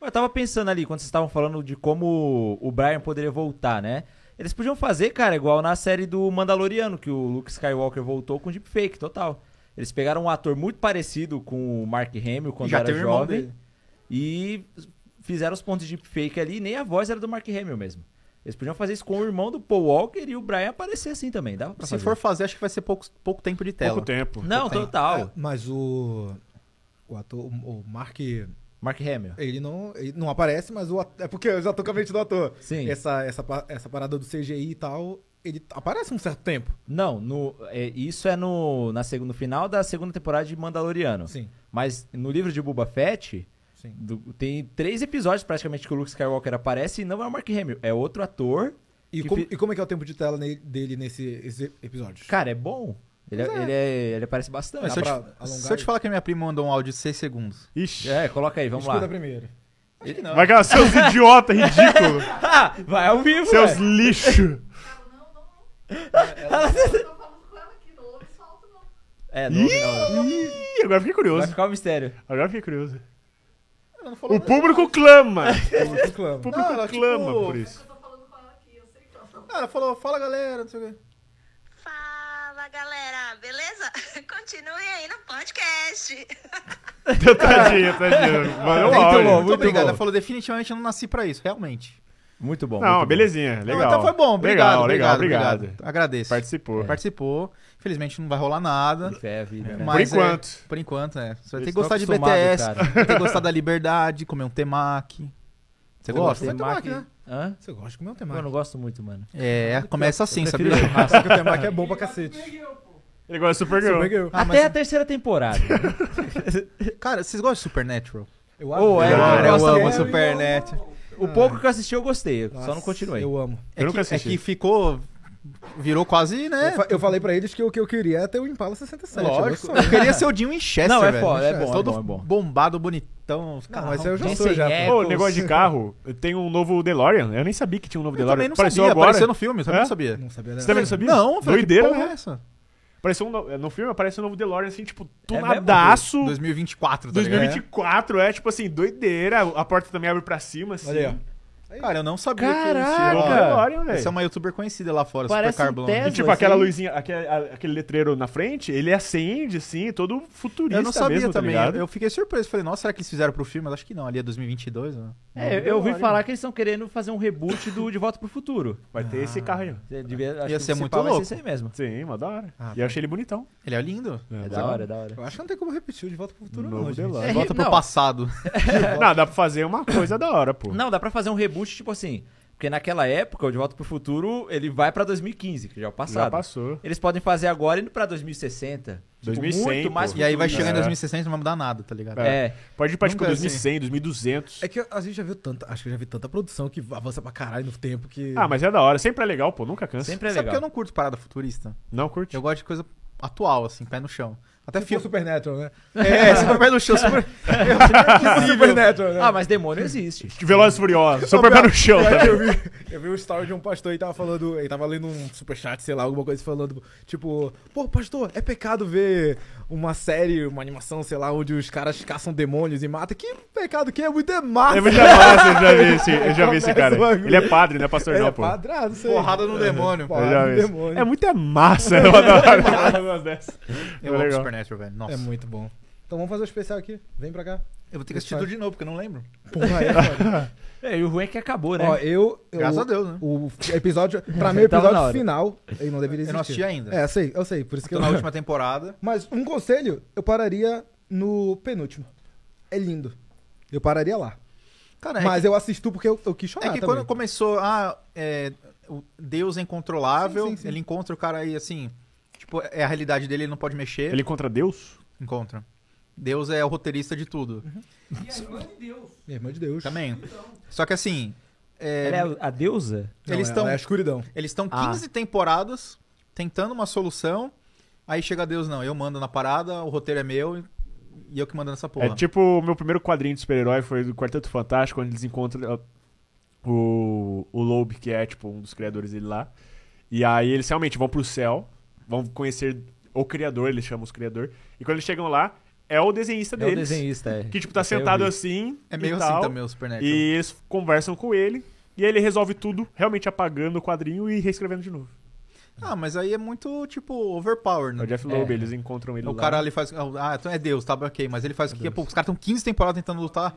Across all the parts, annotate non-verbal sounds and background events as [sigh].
Eu tava pensando ali, quando vocês estavam falando de como o Brian poderia voltar, né? Eles podiam fazer, cara, igual na série do Mandaloriano, que o Luke Skywalker voltou com deepfake, total. Eles pegaram um ator muito parecido com o Mark Hamill quando Já era jovem e fizeram os pontos de deepfake ali, nem a voz era do Mark Hamill mesmo. Eles podiam fazer isso com o irmão do Paul Walker e o Brian aparecer assim também. Dava pra Se fazer. for fazer, acho que vai ser pouco, pouco tempo de tela. Pouco tempo. Não, pouco total. Tempo. É, mas o. O ator. O Mark. Mark Hamill. Ele não, ele não aparece, mas o ator, é porque eu já tô com a mente do ator. Sim. Essa, essa, essa parada do CGI e tal, ele aparece um certo tempo. Não, no, é, isso é no, na, no final da segunda temporada de Mandaloriano. Sim. Mas no livro de Boba Fett, do, tem três episódios praticamente que o Luke Skywalker aparece e não é o Mark Hamill, é outro ator. E, com, fi... e como é que é o tempo de tela ne, dele nesse episódio? Cara, é bom. Ele, é, é. ele, é, ele aparece bastante. Se eu, te, se, eu te, falar que a minha prima mandou um áudio de 6 segundos. Ixi. É, coloca aí, vamos Escuta lá. primeiro. Acho que não. Vai cá, seus [laughs] idiota ridículo. [laughs] Vai ao vivo, Seus véio. lixo. Ela... É, não, não, não. Ih, agora fiquei curioso. Vai ficar um mistério. Agora fiquei curioso. O público nada. clama. [laughs] o público clama. O público não, ela, clama tipo, por isso. Aqui, ela falou, fala galera, não sei o quê. Continue aí no podcast. tadinho, tadinho. Valeu, [laughs] muito áudio. bom, muito, muito obrigado. Bom. falou, definitivamente eu não nasci pra isso, realmente. Muito bom. Não, muito belezinha, bom. legal. então foi bom, obrigado. Legal, obrigado, obrigado. obrigado. Agradeço. Participou. É. Participou. Infelizmente não vai rolar nada. É, é vida, né? Por é, enquanto. por enquanto, é. Você vai ter que gostar de BTS, vai ter que gostar da liberdade, comer um temaki. Você Pô, gosta? Temaki, né? né? Hã? Você gosta de comer um temaki? Eu não gosto muito, mano. É, começa assim, sabia? [laughs] O temaki é bom pra cacete. Ele gosta de Supergirl. Supergirl. Ah, Até ah, mas- é a é- terceira temporada. [laughs] Cara, vocês gostam de Supernatural? Eu Ô, é, cara, eu amo Supernatural. o ah. pouco que eu assisti eu gostei, só não continuei. Eu amo. É Eu nunca que, é que ficou... Virou quase, né? Eu, fa- eu falei pra eles que o que eu queria era ter o Impala 67. É Lógico. Eu queria ser o Dean Winchester, Não, é foda, é bom, é Todo bom, é bom. bombado, bonitão. Não, mas eu já sou Jensen já. Ackles. pô. Ô, negócio de carro, tem um novo DeLorean. Eu nem sabia que tinha um novo Eu DeLorean. também não Apareceu sabia, agora. apareceu no filme, eu também É? não sabia. Você também não sabia? Não, eu falei, que Doideira, porra é essa? Apareceu um no... É, no, filme aparece um novo DeLorean, assim, tipo, tunadaço. É mesmo, 2024, tá 2024, ligado? 2024, é. tipo assim, doideira. A porta também abre pra cima, assim. Olha Cara, eu não sabia Caraca. que Caraca! Essa é uma youtuber conhecida lá fora, Parece Super Carbon. Tesla, e tipo, assim. aquela luzinha, aquele, aquele letreiro na frente, ele acende, assim, todo futurista Eu não sabia mesmo, tá também. Tá eu fiquei surpreso. Falei, nossa, será que eles fizeram pro filme? Mas acho que não, ali é 2022, né? É, eu ouvi falar que eles estão querendo fazer um reboot do De Volta pro Futuro. Vai ter ah, esse carro aí. Devia, ia ser muito louco. Vai ser mesmo. Sim, uma da hora. Ah, e eu tá. achei ele bonitão. Ele é lindo. É, é tá da hora, é da hora. Eu acho que não tem como repetir o De Volta pro Futuro, não, De volta [laughs] pro passado. [laughs] não, dá pra fazer uma coisa da hora, pô. Não, dá pra fazer um reboot reboot, tipo assim. Porque naquela época, o De Volta pro Futuro, ele vai pra 2015, que já é o passado. Já passou. Eles podem fazer agora indo pra 2060. 2100, tipo, muito mais E aí vai chegando é. em 2060 não vai mudar nada, tá ligado? É. é. Pode ir pra tipo, 2100, é assim. 2200. É que a gente já viu tanta, acho que já vi tanta produção que avança pra caralho no tempo que... Ah, mas é da hora. Sempre é legal, pô. Nunca cansa. Sempre é legal. Sabe que eu não curto parada futurista? Não curto. Eu gosto de coisa atual, assim, pé no chão. Até filme. Tipo filme... Supernatural, né? É, [laughs] super pé no chão. Super é possível. Né? Ah, mas demônio existe. Velozes Furiosos, Super pé no chão. É, eu, tá? vi, eu vi um story de um pastor e tava falando, ele tava lendo um superchat, sei lá, alguma coisa falando, tipo, pô, pastor, é pecado ver uma série, uma animação, sei lá, onde os caras caçam demônios e matam. Que pecado que é muito é massa. É muito massa, eu já vi esse, eu já vi esse cara. Ele é padre, né, pastor? Ele não, é pô. padre, ah, não sei. Porrada no é. demônio. Porrada no demônio. É muito massa. Eu [laughs] adoro. Eu amo Supernatural, velho. Nossa. É muito bom. Então vamos fazer o um especial aqui. Vem pra cá. Eu vou ter que assistir tudo de novo, porque eu não lembro. Porra, é, [laughs] é, e o ruim é que acabou, né? Ó, eu, eu. Graças a Deus, né? O episódio. Pra mim, o [laughs] episódio final. Ele não deveria existir. Eu não assisti ainda. É, eu sei, eu sei. Por isso eu que eu. na última temporada. Mas um conselho, eu pararia no penúltimo. É lindo. Eu pararia lá. Cara, é Mas que... eu assisto porque eu, eu quis chorar. É que também. quando começou. Ah, é, o Deus é incontrolável. Sim, sim, sim. Ele encontra o cara aí, assim. Tipo, é a realidade dele, ele não pode mexer. Ele encontra Deus? Encontra. Deus é o roteirista de tudo. Uhum. E a irmã de Deus. E é a irmã de Deus. Também. Então. Só que assim. É... Ela é a deusa? Eles estão. É a escuridão. Eles estão ah. 15 temporadas tentando uma solução. Aí chega Deus, não, eu mando na parada, o roteiro é meu e eu que mando nessa porra. É tipo o meu primeiro quadrinho de super-herói foi do Quarteto Fantástico, onde eles encontram eh, o, o Loeb, que é tipo um dos criadores dele lá. E aí eles realmente vão pro céu, vão conhecer o criador, eles chamam os criador. E quando eles chegam lá, é o desenhista deles. É o desenhista, é. Que, tipo, tá Até sentado assim. É meio assim tal, assim também o Supernatural. E eles conversam com ele. E aí ele resolve tudo, realmente apagando o quadrinho e reescrevendo de novo. Ah, mas aí é muito, tipo, overpower, né? É o Jeff Loeb, é. eles encontram ele o lá. Ah, o cara ali faz. Ah, então é Deus, tá? Ok, mas ele faz o é que? Pô, os caras estão 15 temporadas tentando lutar,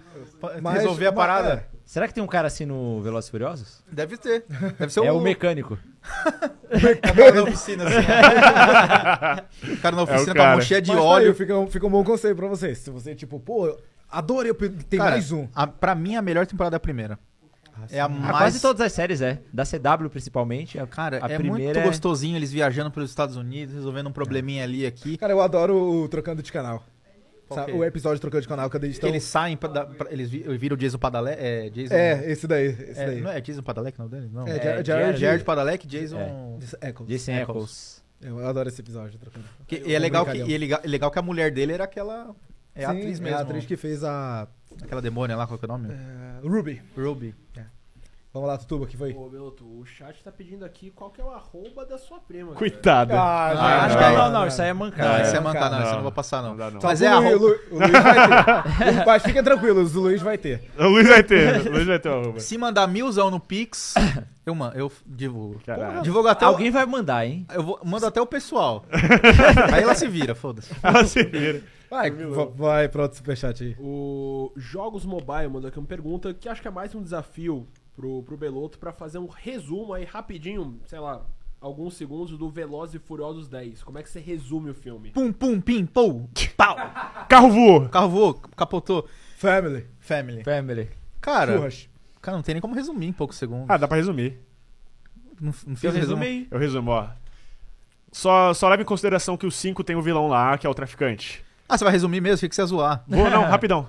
resolver a parada. É. Será que tem um cara assim no Velozes Furiosos? Deve ter. Deve ser é o... o mecânico. [laughs] o cara na oficina, assim. [laughs] o cara na é oficina é com a mochia de mas, óleo. Aí, fica, um, fica um bom conselho pra vocês. Se você, tipo, pô, adorei, tem cara, mais um. A, pra mim, a melhor temporada é a primeira. Ah, é a mais... Quase todas as séries é. Da CW, principalmente. A, cara, a é muito é- gostosinho eles viajando pelos Estados Unidos, resolvendo um probleminha ali aqui. Cara, eu adoro o trocando de canal. É o episódio trocando de canal, cadê eles estão? Eles saem, pra, pra, eles viram o Jason Padalek. É, Jason, é esse daí. Esse é, Não é Jason Padalek não dele? Não. É, é Jared, Jared Padalec, Jason. É. Eccles. Jason Eccles. Eu adoro esse episódio trocando. Que, e é legal que, e é legal, legal que a mulher dele era aquela. É a atriz mesmo. É a atriz né? que fez a Aquela demônia lá, qual que é o nome? É, Ruby. Ruby. É. Vamos lá, Tutuba, que foi? Ô, Beloto, o chat tá pedindo aqui qual que é o arroba da sua prima. Coitada. Ah, ah, já, Ah, acho que é- não, não, isso aí é mancar Não, isso é mancar não, isso eu não vou passar, não. dá, não. Mas é a arroba. o Luiz vai ter. Mas fica tranquilo, o Luiz vai ter. O Luiz vai ter. O Luiz vai ter o arroba. Se mandar milzão no Pix, eu, man- eu divulgo. Caralho. Divulgo até Alguém vai mandar, hein? Eu vou, mando até o pessoal. [laughs] Aí ela se vira, foda-se. Ela se vira. Vai, né? vai para outro superchat aí. O Jogos Mobile mandou aqui uma pergunta que acho que é mais um desafio pro, pro Beloto para fazer um resumo aí rapidinho, sei lá, alguns segundos do Veloz e Furiosos 10. Como é que você resume o filme? Pum, pum, pim, pou, pau. [laughs] Carro voou. Carro voou, capotou. Family. Family. Family. Cara, cara, não tem nem como resumir em poucos segundos. Ah, dá pra resumir. Não, não fiz Eu resumo. resumi. Eu resumo, ó. Só, só leva em consideração que o 5 tem o um vilão lá, que é o traficante. Ah, você vai resumir mesmo? Fica que você ia zoar. Vou, não, [laughs] rapidão.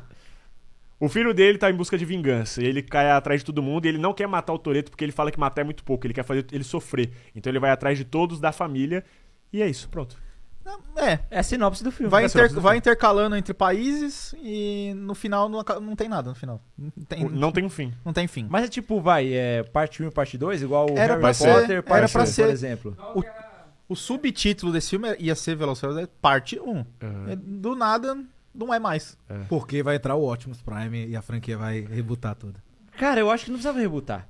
O filho dele tá em busca de vingança. Ele cai atrás de todo mundo e ele não quer matar o Toreto porque ele fala que matar é muito pouco. Ele quer fazer ele sofrer. Então ele vai atrás de todos da família. E é isso, pronto. É. É a sinopse do filme. Vai, é inter... do filme. intercalando entre países e no final não, não tem nada no final. Não tem, não tem um fim. Não tem fim. Mas é tipo, vai, é parte 1 e parte 2, igual o era Harry Potter, ser, parte era pra 2, ser. por exemplo. O... O subtítulo desse filme é, ia ser Velocidade é Parte 1. Uhum. É. Do nada, não é mais. É. Porque vai entrar o Optimus Prime e a franquia vai rebutar toda. Cara, eu acho que não precisava rebutar.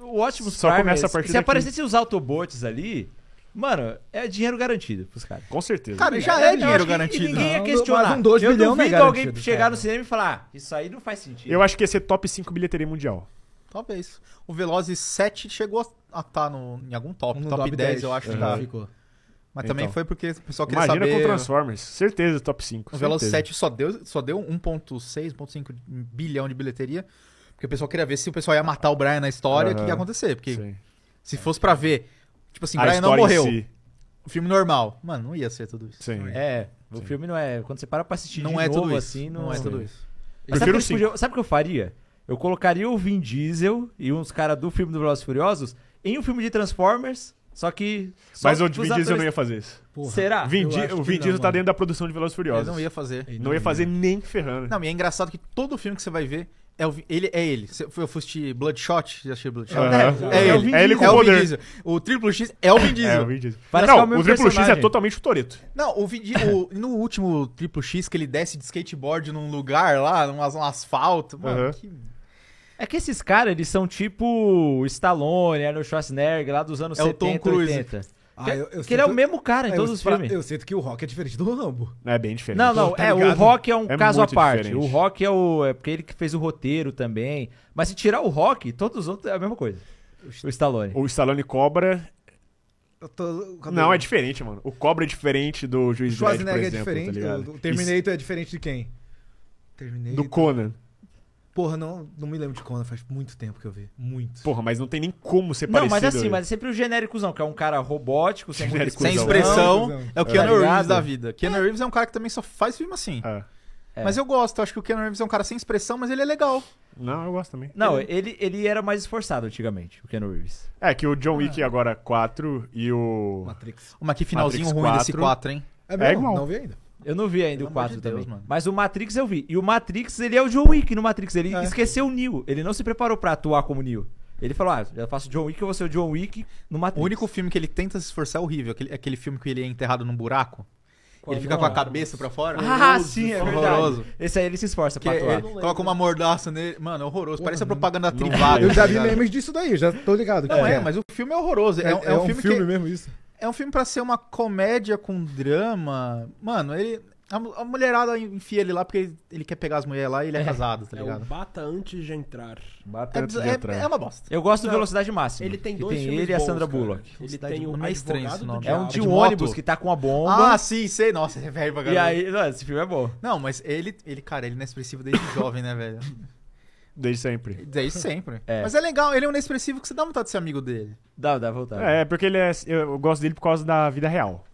O Optimus Só Prime. Começa a partir se daqui. aparecessem os Autobots ali. Mano, é dinheiro garantido pros caras. Com certeza. Cara, já é, é dinheiro garantido. ninguém não, ia questionar. Um 2 eu duvido é alguém chegar cara. no cinema e falar, ah, isso aí não faz sentido. Eu acho que ia ser top 5 bilheteria mundial. Talvez. O Velozes 7 chegou a estar tá no, em algum top. No top, top 10, 10, eu acho uhum. que tá. ficou. Mas então. também foi porque o pessoal queria Imagina saber... Imagina com Transformers. Certeza, top 5. O Velozes 7 só deu, só deu 1.6, 1.5 bilhão de bilheteria. Porque o pessoal queria ver se o pessoal ia matar o Brian na história, o uhum. que ia acontecer. Porque Sim. se fosse para ver... Tipo assim, o Brian não morreu. Si. O filme normal. Mano, não ia ser tudo isso. Sim. É, Sim. o filme não é... Quando você para pra assistir não é novo, tudo isso. assim... Não, não é, é tudo isso. Mas sabe o que, que eu faria? Eu colocaria o Vin Diesel e uns caras do filme do Velozes Furiosos em um filme de Transformers, só que. Só Mas o Vin Diesel não ia fazer isso. Porra, Será? Vin Di... O Vin Diesel tá dentro da produção de Velozes Furiosos. Ele não ia fazer. Não, não, ia fazer nem ferrando. Não, e é engraçado que todo filme que você vai ver é o, ele é ele. Eu assisti Bloodshot, já achei Bloodshot. Uhum. É, é, é, ele. É ele com é o poder. Vin Diesel. O Triple X é o Vin é, Diesel. é o Vin Diesel. Parece não, é o, o X é totalmente o Toreto. Não, o, Vin o no último Triple X que ele desce de skateboard num lugar lá, num, num asfalto. Mano, uhum. que é que esses caras, eles são tipo Stallone, Arnold Schwarzenegger, lá dos anos é 70, o Tom Cruise. 80. Ah, que, eu, eu que ele é o mesmo cara em ah, todos os filmes. Eu sinto que o Rock é diferente do Rambo. É bem diferente. Não, não, tá é, o Rock é um é caso à parte. Diferente. O Rock é o. É porque ele que fez o roteiro também. Mas se tirar o Rock, todos os outros é a mesma coisa. O Stallone. O Stallone Cobra Tô... Não, é diferente, mano. O Cobra é diferente do Juiz Dredd, por exemplo. Schwarzenegger é tá diferente. Tá o Terminator Isso. é diferente de quem? Terminator. Do Conan. Porra, não, não me lembro de Conan, faz muito tempo que eu vi. Muito. Porra, mas não tem nem como ser não, parecido. Não, mas assim, né? mas é sempre o genéricozão, que é um cara robótico, sem, sem expressão. é o Keanu é. Reeves da vida. Keanu é. Reeves é um cara que também só faz filme assim. É. É. Mas eu gosto, eu acho que o Keanu Reeves é um cara sem expressão, mas ele é legal. Não, eu gosto também. Não, ele, ele, ele era mais esforçado antigamente, o Keanu Reeves. É, que o John Wick ah. agora 4 e o. Matrix. Uma que finalzinho Matrix ruim 4. desse 4, hein? É, é mesmo, é igual. Não vi ainda. Eu não vi ainda Pelo o 4 de também. Deus, mas o Matrix eu vi. E o Matrix, ele é o John Wick no Matrix. Ele é. esqueceu o Neo. Ele não se preparou para atuar como Neo. Ele falou, ah, eu faço John Wick, eu vou ser o John Wick no Matrix. O único filme que ele tenta se esforçar é horrível. Aquele, aquele filme que ele é enterrado num buraco. Qual ele é fica com a cabeça pra fora. Ah, horroroso, sim, é horroroso. Esse aí ele se esforça que pra atuar. É, ele, coloca uma mordaça nele. Mano, é horroroso. Parece a propaganda não, tribal. Eu já vi memes disso daí, já tô ligado. Não, é, é, mas o filme é horroroso. É, é, é um, é um, filme, filme que... mesmo isso é um filme para ser uma comédia com drama. Mano, ele. A, a mulherada enfia ele lá porque ele, ele quer pegar as mulheres lá e ele é, é casado, tá é ligado? É bata antes de entrar. Bata é, antes de é- entrar. É, uma bosta. Eu gosto do Velocidade Máxima. Ele tem dois tem filmes ele e a Sandra cara. Bullock. Ele tem é um mais estranho esse nome. É um de, de um ônibus que tá com a bomba. Ah, sim, sei. Nossa, é velho pra E aí, não, esse filme é bom. Não, mas ele, ele cara, ele não é expressivo desde jovem, né, velho? Desde sempre. Desde sempre. É. Mas é legal, ele é um inexpressivo que você dá vontade de ser amigo dele. Dá, dá vontade. É, porque ele é. Eu gosto dele por causa da vida real.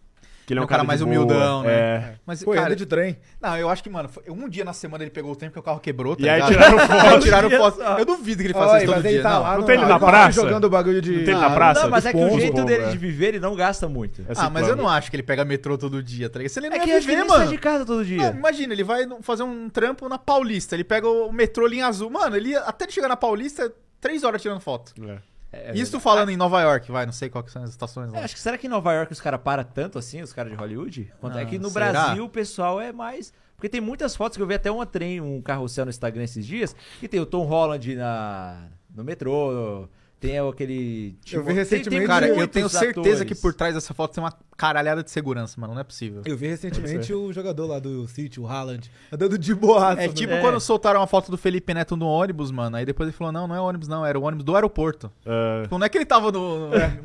Que ele é um, cara, cara mais boa, humildão, né? É. é. Mas, Pô, cara, de trem. Não, eu acho que, mano, um dia na semana ele pegou o trem porque o carro quebrou, tá E aí tiraram [laughs] foto. tiraram [laughs] foto. Eu duvido que ele faça Oi, isso todo dia. Tá não. Lá, não, não tem ele na praça? jogando bagulho de... Não tem ele na praça? Não, mas é que o tipo, jeito dele de viver, ele não gasta muito. Ah, mas eu não acho que ele pega metrô todo dia, tá ligado? Se ele é não é ia viver, mano. de casa todo dia. imagina, ele vai fazer um trampo na Paulista. Ele pega o metrô linha azul. Mano, ele até chegar na Paulista, três horas tirando foto. É. É, é, Isso falando em Nova York, vai, não sei qual são as estações lá. É, acho que será que em Nova York os caras param tanto assim, os caras de Hollywood? Quanto não, é que no será? Brasil o pessoal é mais. Porque tem muitas fotos que eu vi até uma trem, um carrossel no Instagram esses dias, que tem o Tom Holland na, no metrô, tem aquele. Tipo, eu vi recentemente. Tem, tem cara, eu tenho certeza atores. que por trás dessa foto tem uma caralhada de segurança, mano. Não é possível. Eu vi recentemente é o jogador lá do City, o Haaland, andando de boato É né? tipo é. quando soltaram a foto do Felipe Neto no ônibus, mano. Aí depois ele falou: não, não é ônibus, não. Era o ônibus do aeroporto. É. Tipo, não é que ele tava no. É.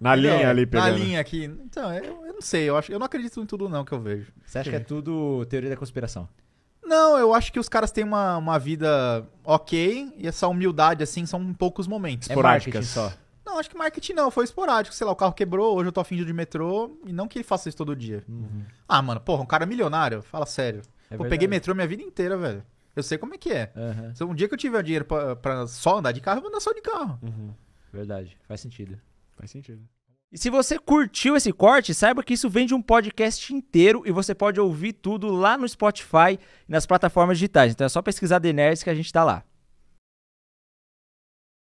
Na linha não, é, ali, pegando. Na linha aqui. Então, eu, eu, não sei. Eu, acho, eu não acredito em tudo não que eu vejo. Você acha Sim. que é tudo teoria da conspiração? Não, eu acho que os caras têm uma, uma vida ok e essa humildade, assim, são poucos momentos. É só. Não, acho que marketing não, foi esporádico. Sei lá, o carro quebrou, hoje eu tô afim de metrô e não que ele faça isso todo dia. Uhum. Ah, mano, porra, um cara milionário, fala sério. É Pô, eu peguei metrô minha vida inteira, velho. Eu sei como é que é. Uhum. Se um dia que eu tiver dinheiro pra, pra, só andar de carro, eu vou andar só de carro. Uhum. Verdade, faz sentido. Faz sentido. E se você curtiu esse corte, saiba que isso vem de um podcast inteiro e você pode ouvir tudo lá no Spotify e nas plataformas digitais. Então é só pesquisar The Nerds que a gente está lá.